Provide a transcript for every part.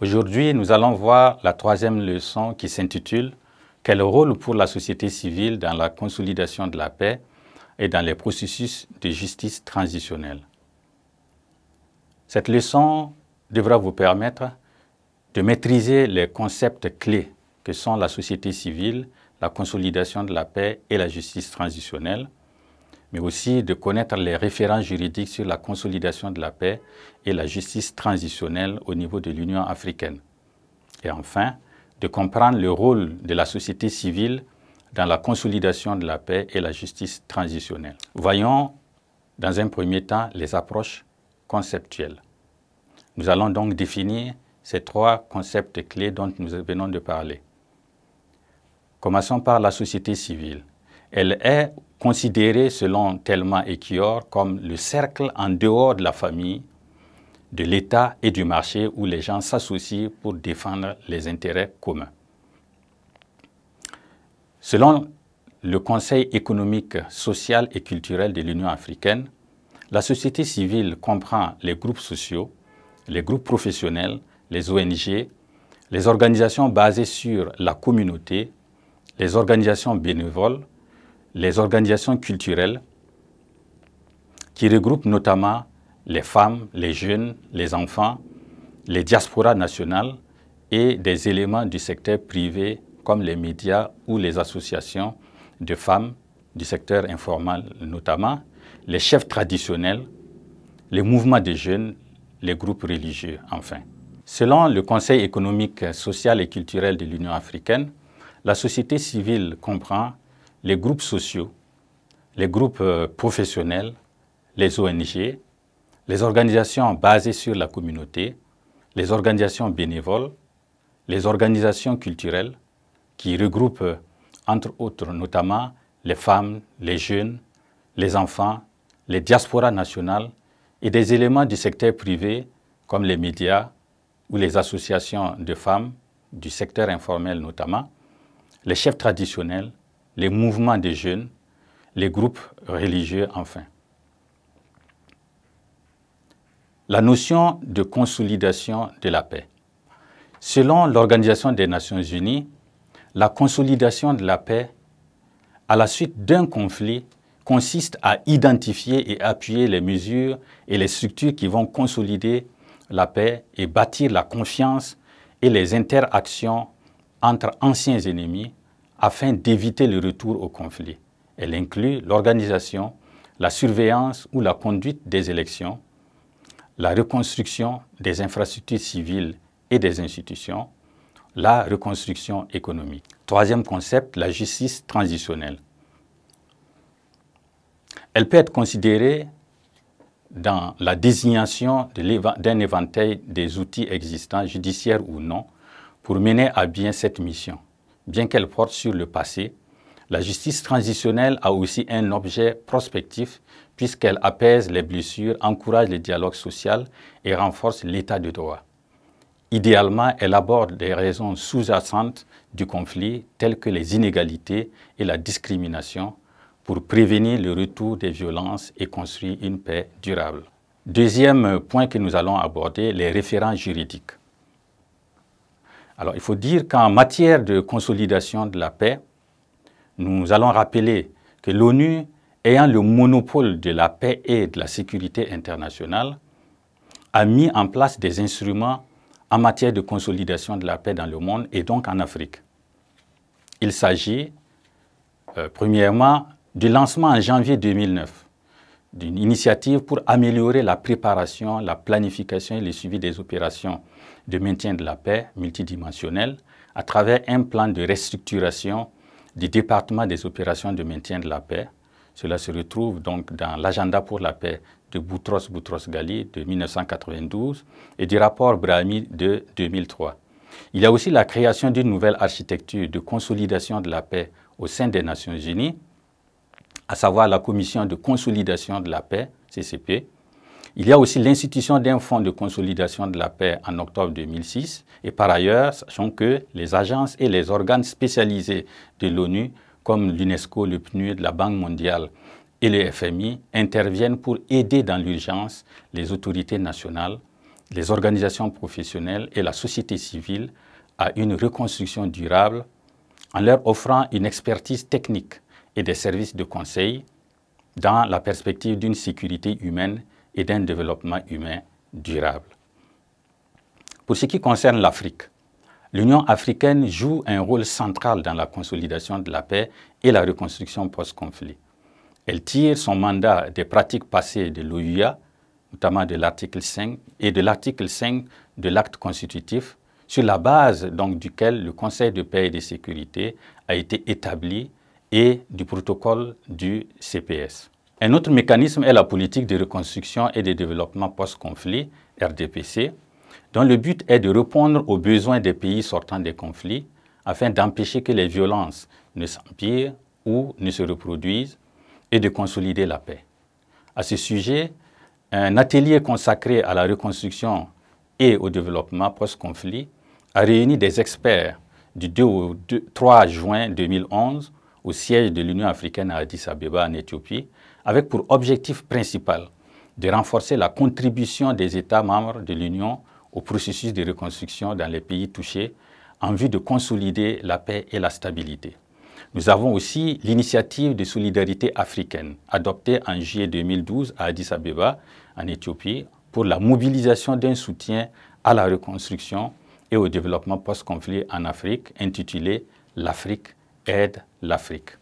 Aujourd'hui, nous allons voir la troisième leçon qui s'intitule « Quel rôle pour la société civile dans la consolidation de la paix et dans les processus de justice transitionnelle ?» Cette leçon devra vous permettre de maîtriser les concepts clés que sont la société civile, la consolidation de la paix et la justice transitionnelle, mais aussi de connaître les références juridiques sur la consolidation de la paix et la justice transitionnelle au niveau de l'Union africaine. Et enfin, de comprendre le rôle de la société civile dans la consolidation de la paix et la justice transitionnelle. Voyons, dans un premier temps, les approches conceptuelles. Nous allons donc définir ces trois concepts clés dont nous venons de parler. Commençons par la société civile. Elle est considéré selon Telma et Kior comme le cercle en dehors de la famille, de l'État et du marché où les gens s'associent pour défendre les intérêts communs. Selon le Conseil économique, social et culturel de l'Union africaine, la société civile comprend les groupes sociaux, les groupes professionnels, les ONG, les organisations basées sur la communauté, les organisations bénévoles, les organisations culturelles qui regroupent notamment les femmes, les jeunes, les enfants, les diasporas nationales et des éléments du secteur privé comme les médias ou les associations de femmes du secteur informel notamment, les chefs traditionnels, les mouvements des jeunes, les groupes religieux enfin. Selon le Conseil économique, social et culturel de l'Union africaine, la société civile comprend les groupes sociaux, les groupes euh, professionnels, les ONG, les organisations basées sur la communauté, les organisations bénévoles, les organisations culturelles qui regroupent, euh, entre autres, notamment les femmes, les jeunes, les enfants, les diasporas nationales et des éléments du secteur privé comme les médias ou les associations de femmes, du secteur informel notamment, les chefs traditionnels, les mouvements des jeunes, les groupes religieux enfin. La notion de consolidation de la paix. Selon l'Organisation des Nations Unies, la consolidation de la paix à la suite d'un conflit consiste à identifier et appuyer les mesures et les structures qui vont consolider la paix et bâtir la confiance et les interactions entre anciens ennemis afin d'éviter le retour au conflit. Elle inclut l'organisation, la surveillance ou la conduite des élections, la reconstruction des infrastructures civiles et des institutions, la reconstruction économique. Troisième concept, la justice transitionnelle. Elle peut être considérée dans la désignation d'un éventail des outils existants, judiciaires ou non, pour mener à bien cette mission bien qu'elle porte sur le passé, la justice transitionnelle a aussi un objet prospectif puisqu'elle apaise les blessures, encourage le dialogue social et renforce l'état de droit. Idéalement, elle aborde les raisons sous-jacentes du conflit telles que les inégalités et la discrimination pour prévenir le retour des violences et construire une paix durable. Deuxième point que nous allons aborder, les référents juridiques. Alors il faut dire qu'en matière de consolidation de la paix, nous allons rappeler que l'ONU, ayant le monopole de la paix et de la sécurité internationale, a mis en place des instruments en matière de consolidation de la paix dans le monde et donc en Afrique. Il s'agit, euh, premièrement, du lancement en janvier 2009 d'une initiative pour améliorer la préparation, la planification et le suivi des opérations de maintien de la paix multidimensionnelle à travers un plan de restructuration du département des opérations de maintien de la paix. Cela se retrouve donc dans l'agenda pour la paix de Boutros Boutros Ghali de 1992 et du rapport Brahimi de 2003. Il y a aussi la création d'une nouvelle architecture de consolidation de la paix au sein des Nations Unies, à savoir la Commission de consolidation de la paix, CCP, il y a aussi l'institution d'un fonds de consolidation de la paix en octobre 2006 et par ailleurs, sachant que les agences et les organes spécialisés de l'ONU, comme l'UNESCO, le PNUD, la Banque mondiale et le FMI, interviennent pour aider dans l'urgence les autorités nationales, les organisations professionnelles et la société civile à une reconstruction durable en leur offrant une expertise technique et des services de conseil dans la perspective d'une sécurité humaine et d'un développement humain durable. Pour ce qui concerne l'Afrique, l'Union africaine joue un rôle central dans la consolidation de la paix et la reconstruction post-conflit. Elle tire son mandat des pratiques passées de l'OUA, notamment de l'article 5 et de l'article 5 de l'acte constitutif, sur la base donc duquel le Conseil de paix et de sécurité a été établi et du protocole du CPS. Un autre mécanisme est la politique de reconstruction et de développement post-conflit, RDPC, dont le but est de répondre aux besoins des pays sortant des conflits afin d'empêcher que les violences ne s'empirent ou ne se reproduisent et de consolider la paix. À ce sujet, un atelier consacré à la reconstruction et au développement post-conflit a réuni des experts du 2 au 3 juin 2011 au siège de l'Union africaine à Addis Abeba en Éthiopie avec pour objectif principal de renforcer la contribution des États membres de l'Union au processus de reconstruction dans les pays touchés en vue de consolider la paix et la stabilité. Nous avons aussi l'initiative de solidarité africaine adoptée en juillet 2012 à Addis Abeba, en Éthiopie, pour la mobilisation d'un soutien à la reconstruction et au développement post-conflit en Afrique, intitulé L'Afrique aide l'Afrique.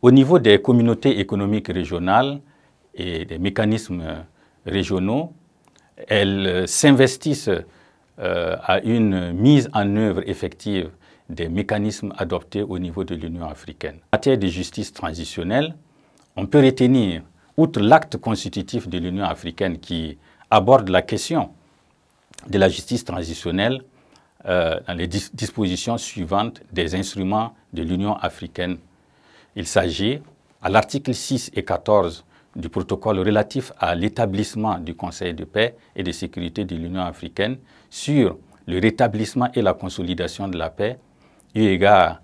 Au niveau des communautés économiques régionales et des mécanismes régionaux, elles euh, s'investissent euh, à une mise en œuvre effective des mécanismes adoptés au niveau de l'Union africaine. En matière de justice transitionnelle, on peut retenir, outre l'acte constitutif de l'Union africaine qui aborde la question de la justice transitionnelle, euh, dans les dispositions suivantes des instruments de l'Union africaine il s'agit, à l'article 6 et 14 du protocole relatif à l'établissement du Conseil de paix et de sécurité de l'Union africaine sur le rétablissement et la consolidation de la paix, eu égard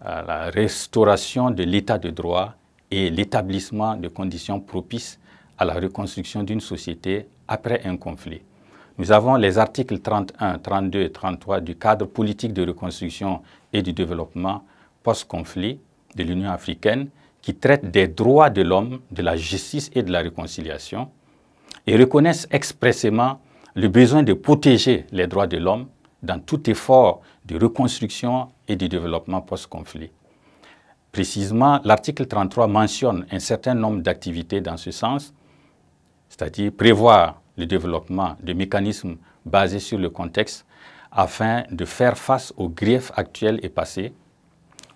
à la restauration de l'état de droit et l'établissement de conditions propices à la reconstruction d'une société après un conflit. Nous avons les articles 31, 32 et 33 du cadre politique de reconstruction et du développement post-conflit de l'Union africaine qui traite des droits de l'homme, de la justice et de la réconciliation, et reconnaissent expressément le besoin de protéger les droits de l'homme dans tout effort de reconstruction et de développement post-conflit. Précisément, l'article 33 mentionne un certain nombre d'activités dans ce sens, c'est-à-dire prévoir le développement de mécanismes basés sur le contexte afin de faire face aux griefs actuels et passés,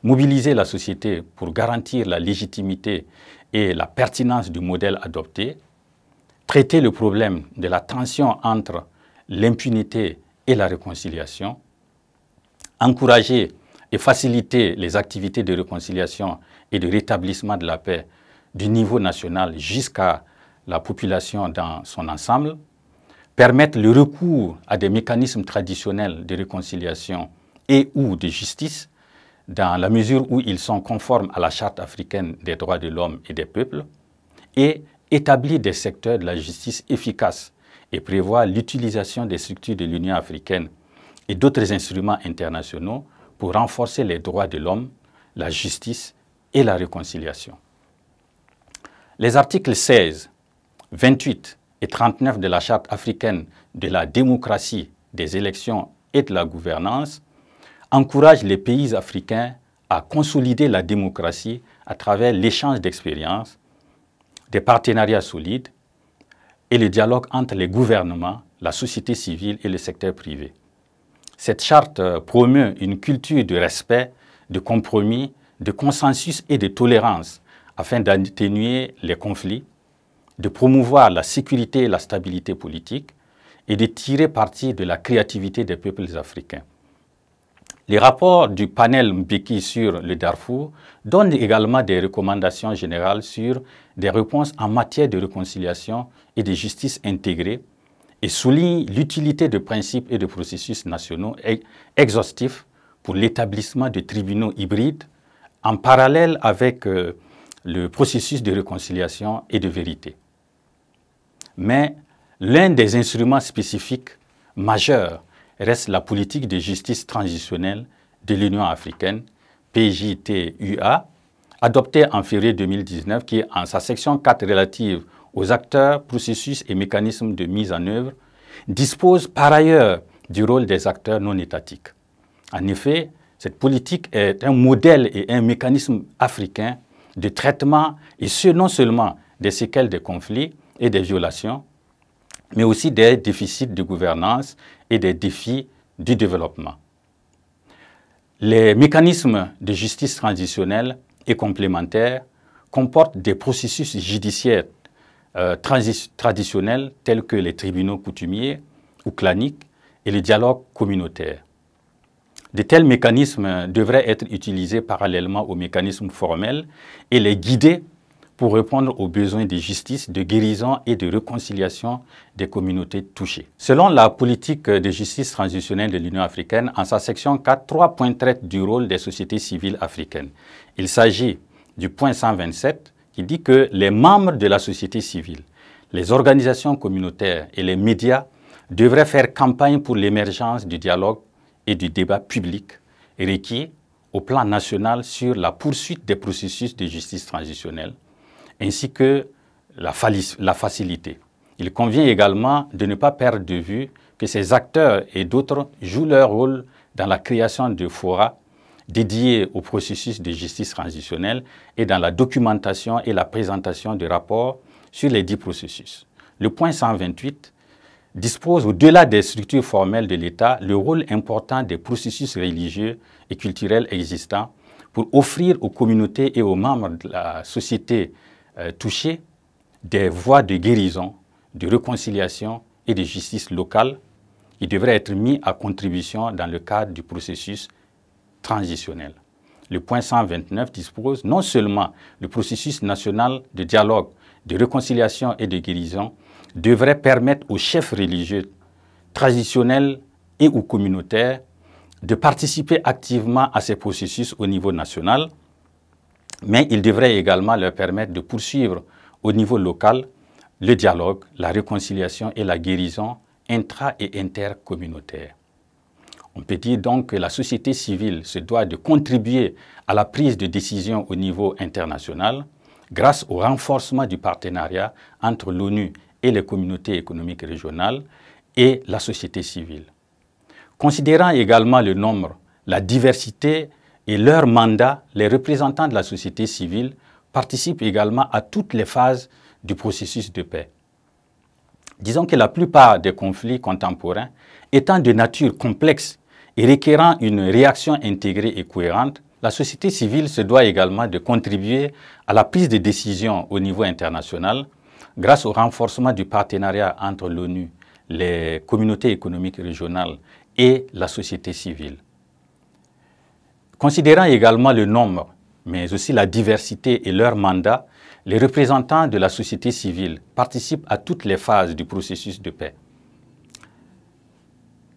mobiliser la société pour garantir la légitimité et la pertinence du modèle adopté, traiter le problème de la tension entre l'impunité et la réconciliation, encourager et faciliter les activités de réconciliation et de rétablissement de la paix du niveau national jusqu'à la population dans son ensemble, permettre le recours à des mécanismes traditionnels de réconciliation et ou de justice, dans la mesure où ils sont conformes à la Charte africaine des droits de l'homme et des peuples, et établit des secteurs de la justice efficaces et prévoit l'utilisation des structures de l'Union africaine et d'autres instruments internationaux pour renforcer les droits de l'homme, la justice et la réconciliation. Les articles 16, 28 et 39 de la Charte africaine de la démocratie, des élections et de la gouvernance encourage les pays africains à consolider la démocratie à travers l'échange d'expériences, des partenariats solides et le dialogue entre les gouvernements, la société civile et le secteur privé. Cette charte euh, promeut une culture de respect, de compromis, de consensus et de tolérance afin d'atténuer les conflits, de promouvoir la sécurité et la stabilité politique et de tirer parti de la créativité des peuples africains. Les rapports du panel Mbeki sur le Darfour donnent également des recommandations générales sur des réponses en matière de réconciliation et de justice intégrée et soulignent l'utilité de principes et de processus nationaux exhaustifs pour l'établissement de tribunaux hybrides en parallèle avec euh, le processus de réconciliation et de vérité. Mais l'un des instruments spécifiques majeurs reste la politique de justice transitionnelle de l'Union africaine, PJTUA, adoptée en février 2019, qui, en sa section 4 relative aux acteurs, processus et mécanismes de mise en œuvre, dispose par ailleurs du rôle des acteurs non étatiques. En effet, cette politique est un modèle et un mécanisme africain de traitement, et ce non seulement des séquelles de conflits et des violations, mais aussi des déficits de gouvernance et des défis du développement. Les mécanismes de justice transitionnelle et complémentaire comportent des processus judiciaires euh, traditionnels tels que les tribunaux coutumiers ou claniques et le dialogue communautaire. De tels mécanismes devraient être utilisés parallèlement aux mécanismes formels et les guider pour répondre aux besoins de justice, de guérison et de réconciliation des communautés touchées. Selon la politique de justice transitionnelle de l'Union africaine, en sa section 4, trois points traitent du rôle des sociétés civiles africaines. Il s'agit du point 127 qui dit que les membres de la société civile, les organisations communautaires et les médias devraient faire campagne pour l'émergence du dialogue et du débat public requis au plan national sur la poursuite des processus de justice transitionnelle ainsi que la, facilité. Il convient également de ne pas perdre de vue que ces acteurs et d'autres jouent leur rôle dans la création de forats dédiés au processus de justice transitionnelle et dans la documentation et la présentation de rapports sur les dix processus. Le point 128 dispose au-delà des structures formelles de l'État le rôle important des processus religieux et culturels existants pour offrir aux communautés et aux membres de la société euh, toucher des voies de guérison, de réconciliation et de justice locale, il devrait être mis à contribution dans le cadre du processus transitionnel. Le point 129 dispose non seulement le processus national de dialogue, de réconciliation et de guérison devrait permettre aux chefs religieux traditionnels et ou communautaires de participer activement à ces processus au niveau national, mais il devrait également leur permettre de poursuivre au niveau local le dialogue, la réconciliation et la guérison intra- et intercommunautaire. On peut dire donc que la société civile se doit de contribuer à la prise de décision au niveau international grâce au renforcement du partenariat entre l'ONU et les communautés économiques régionales et la société civile. Considérant également le nombre, la diversité et leur mandat, les représentants de la société civile participent également à toutes les phases du processus de paix. Disons que la plupart des conflits contemporains, étant de nature complexe et requérant une réaction intégrée et cohérente, la société civile se doit également de contribuer à la prise de décision au niveau international grâce au renforcement du partenariat entre l'ONU, les communautés économiques régionales et la société civile. Considérant également le nombre, mais aussi la diversité et leur mandat, les représentants de la société civile participent à toutes les phases du processus de paix.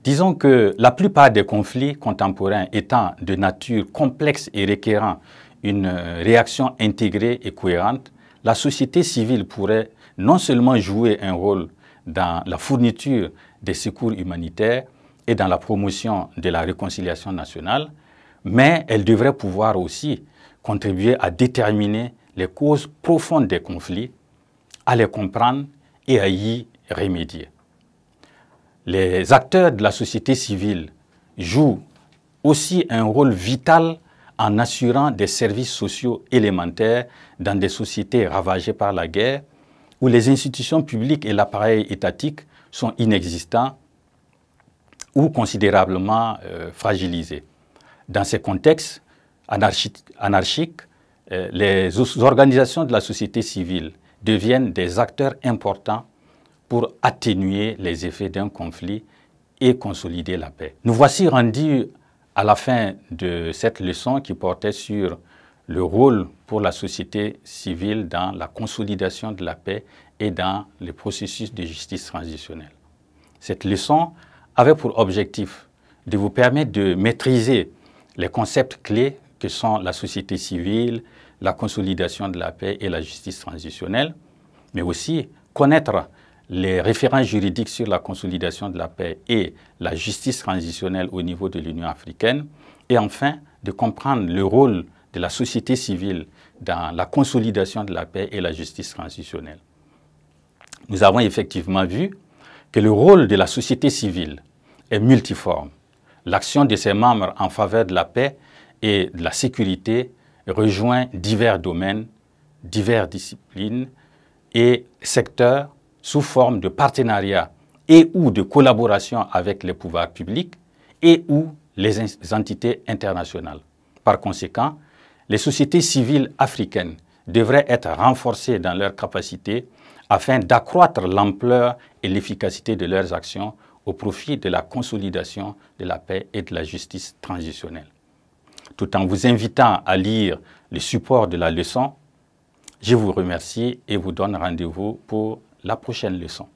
Disons que la plupart des conflits contemporains étant de nature complexe et requérant une euh, réaction intégrée et cohérente, la société civile pourrait non seulement jouer un rôle dans la fourniture des secours humanitaires et dans la promotion de la réconciliation nationale, mais elle devrait pouvoir aussi contribuer à déterminer les causes profondes des conflits, à les comprendre et à y remédier. Les acteurs de la société civile jouent aussi un rôle vital en assurant des services sociaux élémentaires dans des sociétés ravagées par la guerre, où les institutions publiques et l'appareil étatique sont inexistants ou considérablement euh, fragilisés. Dans ces contextes anarchique, euh, les organisations de la société civile deviennent des acteurs importants pour atténuer les effets d'un conflit et consolider la paix. Nous voici rendus à la fin de cette leçon qui portait sur le rôle pour la société civile dans la consolidation de la paix et dans le processus de justice transitionnelle. Cette leçon avait pour objectif de vous permettre de maîtriser les concepts clés que sont la société civile, la consolidation de la paix et la justice transitionnelle, mais aussi connaître les références juridiques sur la consolidation de la paix et la justice transitionnelle au niveau de l'Union africaine, et enfin de comprendre le rôle de la société civile dans la consolidation de la paix et la justice transitionnelle. Nous avons effectivement vu que le rôle de la société civile est multiforme. L'action de ses membres en faveur de la paix et de la sécurité rejoint divers domaines, diverses disciplines et secteurs sous forme de partenariat et ou de collaboration avec les pouvoirs publics et ou les entités internationales. Par conséquent, les sociétés civiles africaines devraient être renforcées dans leurs capacités afin d'accroître l'ampleur et l'efficacité de leurs actions au profit de la consolidation de la paix et de la justice transitionnelle. Tout en vous invitant à lire le support de la leçon, je vous remercie et vous donne rendez-vous pour la prochaine leçon.